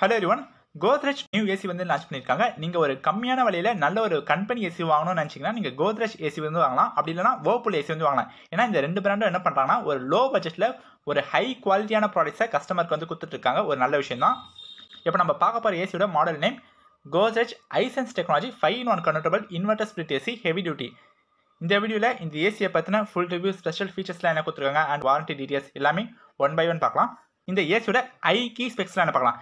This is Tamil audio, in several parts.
hello everyone Godrej new AC வந்து லான்ச் பண்ணியிருக்காங்க நீங்கள் ஒரு கம்மியான வழியில் நல்ல ஒரு கம்பெனி ஏசி வாங்கணும்னு நினச்சிங்கன்னா நீங்கள் கோத்ரேஜ் ஏசி வந்து வாங்கலாம் அப்படி இல்லைனா ஓப்பல் ஏசி வந்து வாங்கலாம் ஏன்னா இந்த ரெண்டு பிராண்டும் என்ன பண்ணுறாங்கன்னா ஒரு லோ பட்ஜெட்டில் ஒரு ஹை குவாலிட்டியான ப்ராடக்ட்ஸை கஸ்டமருக்கு வந்து கொடுத்துட்ருக்காங்க ஒரு நல்ல விஷயம் தான் இப்போ நம்ம பார்க்க போகிற ஏசியோட model name Godrej i sense technology five in one convertible inverter split AC heavy duty இந்த வீடியோவில் இந்த ஏசியை பற்றின ஃபுல் ரிவ்யூ ஸ்பெஷல் ஃபீச்சர்ஸ்லாம் என்ன கொடுத்துருக்காங்க அண்ட் வாரண்டி டீட்டெயில்ஸ் எல்லாமே ஒன் பை ஒன் பார்க்கலாம் இந்த ஏசியோட ஐ கீ ஸ்பெக்ஸ்லாம் என்ன பார்க்கலாம்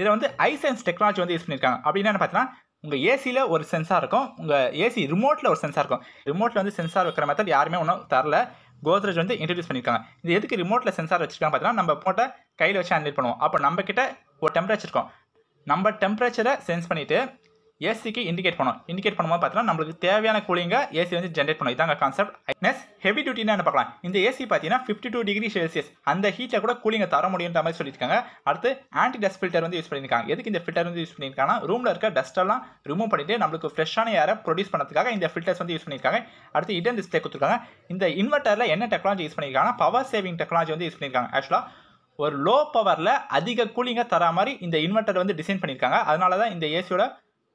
இதை வந்து ஐ சென்ஸ் டெக்னாலஜி வந்து யூஸ் பண்ணியிருக்காங்க அப்படின்னா பார்த்தீங்கன்னா உங்கள் ஏசியில் ஒரு சென்சார் இருக்கும் உங்கள் ஏசி ரிமோட்டில் ஒரு சென்சார் இருக்கும் ரிமோட்டில் வந்து சென்சார் வைக்கிற மாதிரி யாருமே ஒன்றும் தரல கோத்ரேஜ் வந்து இன்ட்ரடியூஸ் பண்ணியிருக்காங்க இது எதுக்கு ரிமோட்டில் சென்சார் வச்சிருக்காங்க பார்த்தீங்கன்னா நம்ம போட்ட கையில் வச்சு ஹேண்டில் பண்ணுவோம் அப்போ நம்மக்கிட்ட ஒரு டெம்பரேச்சர் இருக்கும் நம்ம டெம்பரேச்சரை சென்ஸ் பண்ணிவிட்டு ஏசிக்கு இண்டிகேட் பண்ணும் இண்டிகேட் பண்ணும்போது பார்த்தீங்கன்னா நம்மளுக்கு தேவையான கூலிங்க ஏசி வந்து ஜென்ரேட் பண்ணும் இதாங்க கான்செப்ட் நெக்ஸ்ட் ஹெவி டியூட்டினா என்ன பார்க்கலாம் இந்த ஏசி பார்த்தீங்கன்னா ஃபிஃப்டி டூ டிகிரி செல்சியஸ் அந்த ஹீட்டில் கூட கூலிங்க தர முடியுன்ற மாதிரி சொல்லியிருக்காங்க அடுத்து ஆன்டி டஸ்ட் ஃபில்டர் வந்து யூஸ் பண்ணியிருக்காங்க எதுக்கு இந்த ஃபில்டர் வந்து யூஸ் பண்ணியிருக்காங்கன்னா ரூமில் இருக்க டஸ்ட்டெல்லாம் ரிமூவ் பண்ணிட்டு நம்மளுக்கு ஃப்ரெஷ்ஷான ஏரை ப்ரொடியூஸ் பண்ணுறதுக்காக இந்த ஃபில்டர்ஸ் வந்து யூஸ் பண்ணியிருக்காங்க அடுத்து இடன் டிஸ்பிளே கொடுத்துருக்காங்க இந்த இன்வெர்ட்டரில் என்ன டெக்னாலஜி யூஸ் பண்ணியிருக்காங்கன்னா பவர் சேவிங் டெக்னாலஜி வந்து யூஸ் பண்ணியிருக்காங்க ஆக்சுவலாக ஒரு லோ பவரில் அதிக கூலிங்காக தர மாதிரி இந்த இன்வெர்ட்டர் வந்து டிசைன் பண்ணியிருக்காங்க அதனால தான் இந்த ஏசியோட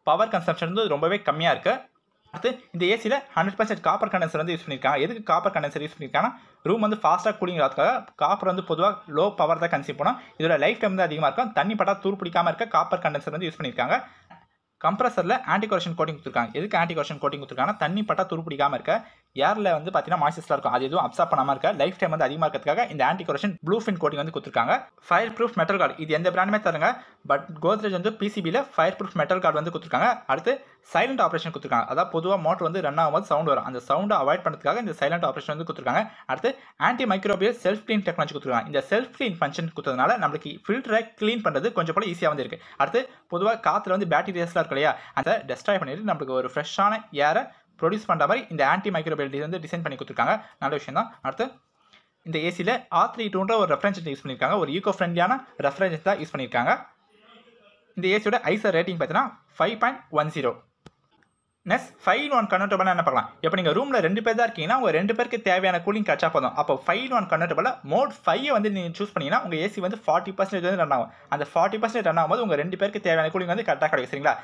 பவர் கன்சம்ஷன் வந்து ரொம்பவே கம்மியாக இருக்குது அடுத்து இந்த ஏசியில் ஹண்ட்ரட் பர்சன்ட் காப்பர் கண்டென்சர் வந்து யூஸ் பண்ணியிருக்காங்க எதுக்கு காப்பர் கண்டென்சர் யூஸ் பண்ணியிருக்காங்கன்னா ரூம் வந்து ஃபாஸ்ட்டாக கூலிங்கிறதுக்காக காப்பர் வந்து பொதுவாக லோ பவர் தான் கன்சியூம் பண்ணும் இதோட லைஃப் டைம் வந்து அதிகமாக இருக்கும் தண்ணி பட்டா தூர் பிடிக்காமல் இருக்க காப்பர் கண்டென்சர் வந்து யூஸ் பண்ணியிருக்காங்க கம்ப்ரஸரில் ஆன்டி கோட்டிங் கொடுத்துருக்காங்க எதுக்கு ஆன்டி கொரஷன் கோட்டிங் கொடுத்துருக்காங்கன்னா தண்ணி பட்டா பிடிக்காமல் இருக்க ஏரில் வந்து பார்த்தீங்கன்னா மாய்ச்சஸ்லாம் இருக்கும் அது எதுவும் அப்சாப் பண்ணாமல் இருக்க லைஃப் டைம் வந்து அதிகமாக இருக்கிறதுக்காக இந்த anti corrosion blue fin coating வந்து கொடுத்துருக்காங்க ஃபயர் ப்ரூஃப் மெட்டல் கார்டு இது எந்த பிராண்டுமே தருங்க பட் கோத்ரேஜ் வந்து பிசிபியில் ஃபயர் ப்ரூஃப் மெட்டல் கார்டு வந்து கொடுத்துருக்காங்க அடுத்து சைலண்ட் ஆப்ரேஷன் கொடுத்துருக்காங்க அதாவது பொதுவாக மோட்டர் வந்து ரன் ஆகும்போது சவுண்ட் வரும் அந்த சவுண்டை அவாய்ட் பண்ணுறதுக்காக இந்த சைலண்ட் ஆப்ரேஷன் வந்து கொடுத்துருக்காங்க அடுத்து anti microbial self clean technology கொடுத்துருக்காங்க இந்த செல்ஃப் க்ளீன் ஃபங்க்ஷன் கொடுத்ததுனால நம்மளுக்கு ஃபில்டரை க்ளீன் பண்ணுறது கொஞ்சம் போல ஈஸியாக வந்துருக்கு அடுத்து பொதுவாக காற்றுல வந்து பேக்டீரியாஸ்லாம் இருக்கு இல்லையா அதை டெஸ்ட்ராய் பண்ணிட்டு நம்மளுக்கு ஒரு ஃப்ரெஷ்ஷான ஏரை ப்ரொடியூஸ் பண்ணுற மாதிரி இந்த ஆன்டி மைக்ரோபியல் வந்து டிசைன் பண்ணி கொடுத்துருக்காங்க நல்ல விஷயம் தான் அடுத்து இந்த ஏசியில் ஆர் த்ரீ டூன்ற ஒரு ரெஃபரன்ஸ் யூஸ் பண்ணியிருக்காங்க ஒரு ஈகோ ஃப்ரெண்ட்லியான ரெஃபரன்ஸ் தான் யூஸ் பண்ணியிருக்காங்க இந்த ஏசியோட ஐசர் ரேட்டிங் பார்த்தீங்கன்னா five point one zero next five one convertible என்ன பார்க்கலாம் இப்போ நீங்கள் ரூமில் ரெண்டு பேர் தான் இருக்கீங்கன்னா உங்கள் ரெண்டு பேருக்கு தேவையான கூலிங் கிடச்சா போதும் அப்போ five one convertible mode five வந்து நீங்கள் சூஸ் பண்ணிங்கன்னா உங்கள் ஏசி வந்து ஃபார்ட்டி பர்சன்டேஜ் வந்து ரன் ஆகும் அந்த ஃபார்ட்டி பர்சன்டேஜ் ரன் ஆகும்போது உங்கள் ரெண்டு பேருக்கு தேவையான கூலிங் வந்து கரெக்டாக கிடைக்கும் சரிங்களா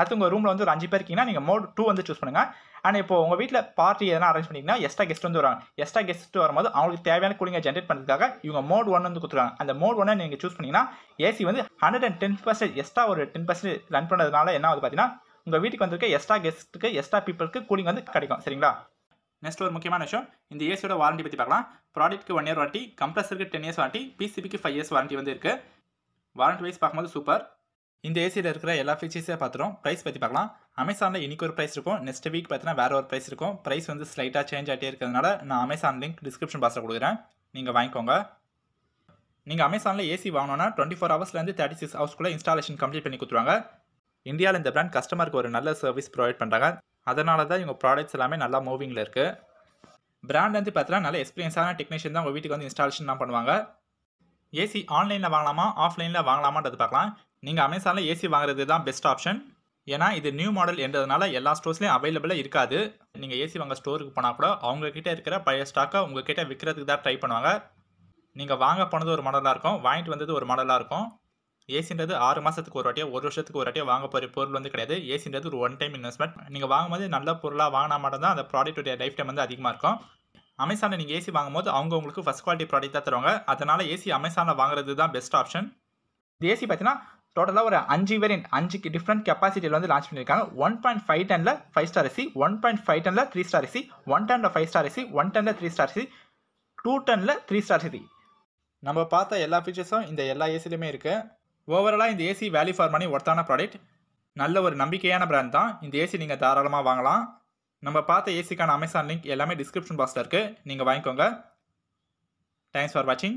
அடுத்து உங்கள் ரூமில் வந்து ஒரு அஞ்சு பேர் இருக்கீங்கன்னா நீங்கள் மோட் டூ வந்து சூஸ் பண்ணுங்கள் ஆனால் இப்போ உங்கள் வீட்டில் பார்ட்டி எதனா அரேஞ்ச் பண்ணிங்கன்னா எக்ஸ்ட்ரா கெஸ்ட் வந்து வராங்க எக்ஸ்ட்ரா கெஸ்ட் வரும்போது அவங்களுக்கு தேவையான கூலிங்கை ஜென்ரேட் பண்ணுறதுக்காக இவங்க மோட் ஒன் வந்து கொடுத்துருவாங்க அந்த மோட் ஒன்னை நீங்கள் சூஸ் பண்ணிங்கன்னா ஏசி வந்து hundred and ten percent extra ஒரு டென் பர்சன்ட் ரன் பண்ணுறதுனால என்ன ஆகுது பார்த்தீங்கன்னா உங்கள் வீட்டுக்கு வந்திருக்க எக்ஸ்ட்ரா கெஸ்ட்டுக்கு எக்ஸ்ட்ரா பீப்புளுக்கு கூலிங் வந்து கிடைக்கும் சரிங்களா நெக்ஸ்ட் ஒரு முக்கியமான விஷயம் இந்த ஏசியோட வாரண்டி பற்றி பார்க்கலாம் ப்ராடக்ட்க்கு ஒன் இயர் வாரண்டி கம்ப்ரஸருக்கு டென் இயர்ஸ் வாரண்டி பிசிபிக்கு ஃபைவ் இயர்ஸ் வாரண்டி வந்து இருக்குது வாரண்டி வைஸ் பார்க்கும்போது சூப்பர் இந்த ஏசியில் இருக்கிற எல்லா ஃபீச்சர்ஸே பார்த்துரும் ப்ரைஸ் பற்றி பார்க்கலாம் அமேசானில் இனிக்கு ஒரு ப்ரைஸ் இருக்கும் நெக்ஸ்ட் வீக் பார்த்தீங்கன்னா வேறு ஒரு ப்ரைஸ் இருக்கும் ப்ரைஸ் வந்து ஸ்லைட்டாக சேஞ்ச் ஆகிட்டே இருக்கிறதுனால நான் அமேசான் லிங்க் டிஸ்கிரிப்ஷன் பாக்ஸில் கொடுக்குறேன் நீங்கள் வாங்கிக்கோங்க நீங்கள் அமேசானில் ஏசி வாங்கினோன்னா டுவெண்ட்டி ஃபோர் ஹவர்ஸ்லேருந்து தேர்ட்டி சிக்ஸ் ஹவர்ஸ்க்குள்ளே இன்ஸ்டாலேஷன் கம்ப்ளீட் பண்ணி கொடுத்துருவாங்க இந்தியாவில் இந்த பிராண்ட் கஸ்டமருக்கு ஒரு நல்ல சர்வீஸ் ப்ரொவைட் பண்ணுறாங்க அதனால தான் இவங்க ப்ராடக்ட்ஸ் எல்லாமே நல்லா மூவிங்கில் இருக்குது பிராண்ட் வந்து பார்த்தீங்கன்னா நல்ல எக்ஸ்பீரியன்ஸான டெக்னீஷியன் தான் உங்கள் வீட்டுக்கு வந்து இன்ஸ்டாலேஷன்லாம் பண்ணுவாங்க ஏசி ஆன்லைனில் வாங்கலாமா ஆஃப்லைனில் வாங்கலாமான்றது பார்க்கலாம் நீங்கள் அமேசானில் ஏசி வாங்குறது தான் பெஸ்ட் ஆப்ஷன் ஏன்னா இது நியூ மாடல் என்றதுனால எல்லா ஸ்டோர்ஸ்லையும் அவைலபிளாக இருக்காது நீங்கள் ஏசி வாங்க ஸ்டோருக்கு போனால் கூட அவங்கக்கிட்ட இருக்கிற பழைய ஸ்டாக்கை உங்ககிட்ட விற்கிறதுக்கு தான் ட்ரை பண்ணுவாங்க நீங்கள் வாங்க போனது ஒரு மாடலாக இருக்கும் வாங்கிட்டு வந்தது ஒரு மாடலாக இருக்கும் ஏசின்றது ஆறு மாதத்துக்கு ஒரு வாட்டியோ ஒரு வருஷத்துக்கு ஒரு வாட்டியோ வாங்க போகிற பொருள் வந்து கிடையாது ஏசின்றது ஒரு ஒன் டைம் இன்வெஸ்ட்மெண்ட் நீங்கள் வாங்கும்போது நல்ல பொருளாக வாங்கினா தான் அந்த ப்ராடக்ட்டுடைய லைஃப் டைம் வந்து அதிகமாக இருக்கும் அமேசானில் நீங்கள் ஏசி வாங்கும்போது அவங்க உங்களுக்கு ஃபஸ்ட் குவாலிட்டி ப்ராடக்ட் தான் தருவாங்க அதனால் ஏசி அமேசானில் வாங்குறது தான் பெஸ்ட் ஆப்ஷன் இந்த ஏசி பார்த்தீங்கன்னா டோட்டலாக ஒரு அஞ்சு வேரியன்ட் அஞ்சுக்கு டிஃப்ரெண்ட் கெப்பாசிட்டியில் வந்து லான்ச் பண்ணியிருக்காங்க ஒன் பாயிண்ட் ஃபைவ் டென்ல five star AC one point five டெனில் த்ரீ ஸ்டார் எசி ஒன் டென்ல ஃபைவ் ஸ்டார் எசி ஒன் டென்ல த்ரீ ஸ்டார் எசி டூ டெனில் த்ரீ ஸ்டார் எசி நம்ம பார்த்த எல்லா ஃபீச்சர்ஸும் இந்த எல்லா ஏசிலையுமே இருக்குது ஓவராலாக இந்த ஏசி வேல்யூ ஃபார் மணி ஒர்த்தான ப்ராடக்ட் நல்ல ஒரு நம்பிக்கையான பிராண்ட் தான் இந்த ஏசி நீங்கள் தாராளமாக வாங்கலாம் நம்ம பார்த்த ஏசிக்கான அமேசான் லிங்க் எல்லாமே டிஸ்கிரிப்ஷன் பாக்ஸில் இருக்குது நீங்கள் வாங்கிக்கோங்க தேங்க்ஸ் ஃபார் வாட்சிங்